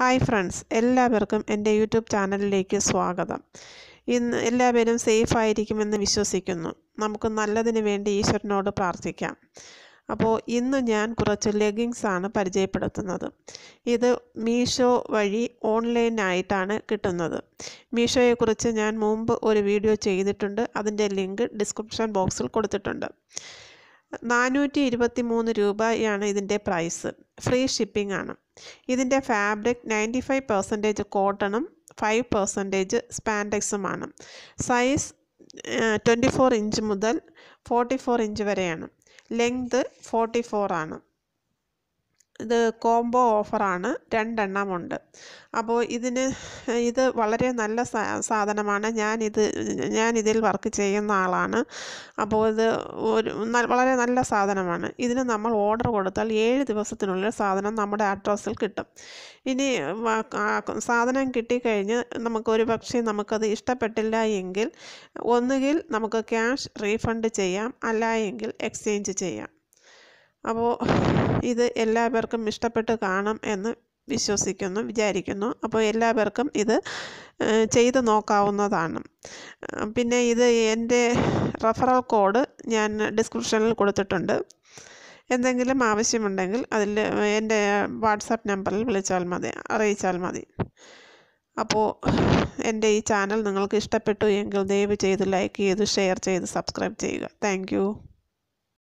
hi friends എല്ലാവർക്കും എൻ്റെ YouTube ചാനലിലേക്ക് സ്വാഗതം ഇന്ന് എല്ലാവരും സേഫ് ആയിരിക്കുമെന്ന് വിശ്വസിക്കുന്നു നമുക്ക് നല്ലതിന് വേണ്ടി ഈശ്വരനോട് പ്രാർത്ഥിക്കാം അപ്പോൾ ഇന്ന് ഞാൻ കുറച്ച് ലെഗിങ്സ് ആണ് പരിചയപ്പെടുത്തുന്നത് ഇത് മീഷോ വഴി ഓൺലൈനായിട്ടാണ് കിട്ടുന്നത് മീഷോയെക്കുറിച്ച് ഞാൻ മുമ്പ് ഒരു വീഡിയോ ചെയ്തിട്ടുണ്ട് അതിൻ്റെ ലിങ്ക് ഡിസ്ക്രിപ്ഷൻ ബോക്സിൽ കൊടുത്തിട്ടുണ്ട് നാനൂറ്റി ഇരുപത്തി മൂന്ന് രൂപയാണ് ഇതിൻ്റെ പ്രൈസ് ഫ്രീ ഷിപ്പിംഗ് ആണ് ഇതിൻ്റെ ഫാബ്രിക് നയൻറ്റി ഫൈവ് പെർസെൻറ്റേജ് കോട്ടണും ഫൈവ് പെർസെൻറ്റേജ് സ്പാൻഡെക്സുമാണ് സൈസ് ട്വൻറ്റി ഫോർ ഇഞ്ച് മുതൽ ഫോർട്ടി ഫോർ ഇഞ്ച് വരെയാണ് ലെങ്ത് ഫോർട്ടി ഫോർ ആണ് ഇത് കോംബോ ഓഫറാണ് രണ്ടെണ്ണമുണ്ട് അപ്പോൾ ഇതിന് ഇത് വളരെ നല്ല സാധനമാണ് ഞാനിത് ഞാനിതിൽ വർക്ക് ചെയ്യുന്ന ആളാണ് അപ്പോൾ ഇത് ഒരു വളരെ നല്ല സാധനമാണ് ഇതിന് നമ്മൾ ഓർഡർ കൊടുത്താൽ ഏഴ് ദിവസത്തിനുള്ളിൽ സാധനം നമ്മുടെ അഡ്രസ്സിൽ കിട്ടും ഇനി സാധനം കിട്ടിക്കഴിഞ്ഞ് നമുക്കൊരു പക്ഷേ നമുക്കത് ഇഷ്ടപ്പെട്ടില്ല എങ്കിൽ ഒന്നുകിൽ നമുക്ക് ക്യാഷ് റീഫണ്ട് ചെയ്യാം അല്ല എക്സ്ചേഞ്ച് ചെയ്യാം അപ്പോൾ ഇത് എല്ലാവർക്കും ഇഷ്ടപ്പെട്ട് കാണും എന്ന് വിശ്വസിക്കുന്നു വിചാരിക്കുന്നു അപ്പോൾ എല്ലാവർക്കും ഇത് ചെയ്ത് നോക്കാവുന്നതാണ് പിന്നെ ഇത് എൻ്റെ റഫറൽ കോഡ് ഞാൻ ഡിസ്ക്രിപ്ഷനിൽ കൊടുത്തിട്ടുണ്ട് എന്തെങ്കിലും ആവശ്യമുണ്ടെങ്കിൽ അതിൽ എൻ്റെ വാട്സാപ്പ് നമ്പറിൽ വിളിച്ചാൽ മതി അറിയിച്ചാൽ മതി അപ്പോൾ എൻ്റെ ഈ ചാനൽ നിങ്ങൾക്ക് ഇഷ്ടപ്പെട്ടു എങ്കിൽ ദയവ് ചെയ്ത് ലൈക്ക് ചെയ്ത് ഷെയർ ചെയ്ത് സബ്സ്ക്രൈബ് ചെയ്യുക താങ്ക്